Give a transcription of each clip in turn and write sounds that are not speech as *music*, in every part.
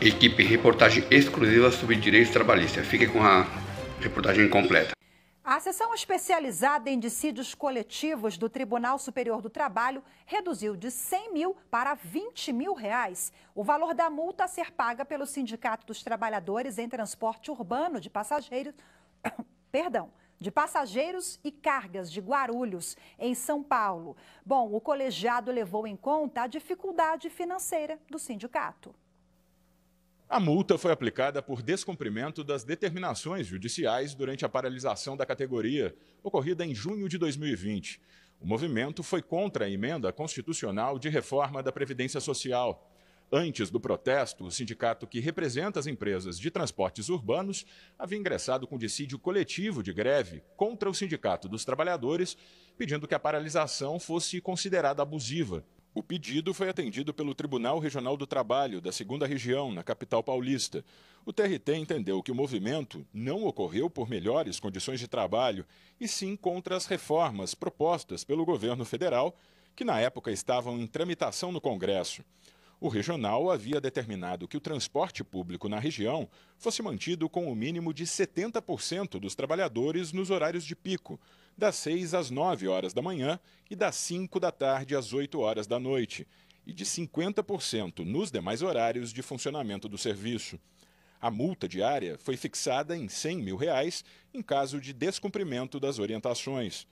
Equipe, reportagem exclusiva sobre direitos trabalhistas. Fique com a reportagem completa. A sessão especializada em dissídios coletivos do Tribunal Superior do Trabalho reduziu de 100 mil para 20 mil reais o valor da multa a ser paga pelo Sindicato dos Trabalhadores em Transporte Urbano de Passageiros, *coughs* perdão, de passageiros e cargas de Guarulhos, em São Paulo. Bom, o colegiado levou em conta a dificuldade financeira do sindicato. A multa foi aplicada por descumprimento das determinações judiciais durante a paralisação da categoria, ocorrida em junho de 2020. O movimento foi contra a emenda constitucional de reforma da Previdência Social. Antes do protesto, o sindicato que representa as empresas de transportes urbanos havia ingressado com dissídio coletivo de greve contra o Sindicato dos Trabalhadores, pedindo que a paralisação fosse considerada abusiva. O pedido foi atendido pelo Tribunal Regional do Trabalho da Segunda Região, na capital paulista. O TRT entendeu que o movimento não ocorreu por melhores condições de trabalho, e sim contra as reformas propostas pelo governo federal, que na época estavam em tramitação no Congresso o regional havia determinado que o transporte público na região fosse mantido com o um mínimo de 70% dos trabalhadores nos horários de pico, das 6 às 9 horas da manhã e das 5 da tarde às 8 horas da noite, e de 50% nos demais horários de funcionamento do serviço. A multa diária foi fixada em 100 mil reais em caso de descumprimento das orientações.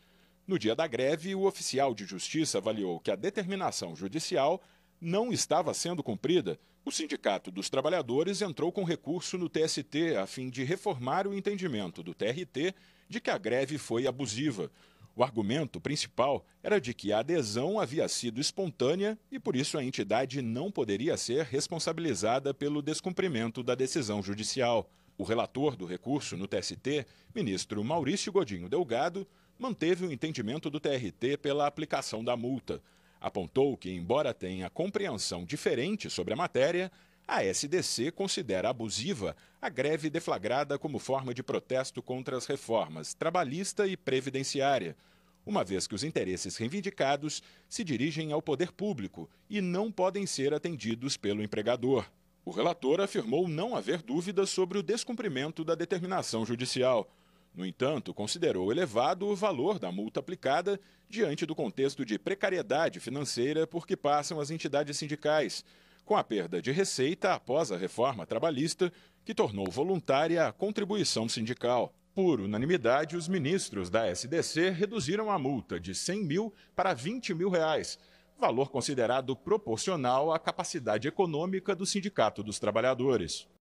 No dia da greve, o oficial de justiça avaliou que a determinação judicial não estava sendo cumprida, o Sindicato dos Trabalhadores entrou com recurso no TST a fim de reformar o entendimento do TRT de que a greve foi abusiva. O argumento principal era de que a adesão havia sido espontânea e, por isso, a entidade não poderia ser responsabilizada pelo descumprimento da decisão judicial. O relator do recurso no TST, ministro Maurício Godinho Delgado, manteve o entendimento do TRT pela aplicação da multa. Apontou que, embora tenha compreensão diferente sobre a matéria, a SDC considera abusiva a greve deflagrada como forma de protesto contra as reformas trabalhista e previdenciária, uma vez que os interesses reivindicados se dirigem ao poder público e não podem ser atendidos pelo empregador. O relator afirmou não haver dúvidas sobre o descumprimento da determinação judicial. No entanto, considerou elevado o valor da multa aplicada diante do contexto de precariedade financeira por que passam as entidades sindicais, com a perda de receita após a reforma trabalhista, que tornou voluntária a contribuição sindical. Por unanimidade, os ministros da SDC reduziram a multa de 100 mil para 20 mil reais, valor considerado proporcional à capacidade econômica do Sindicato dos Trabalhadores.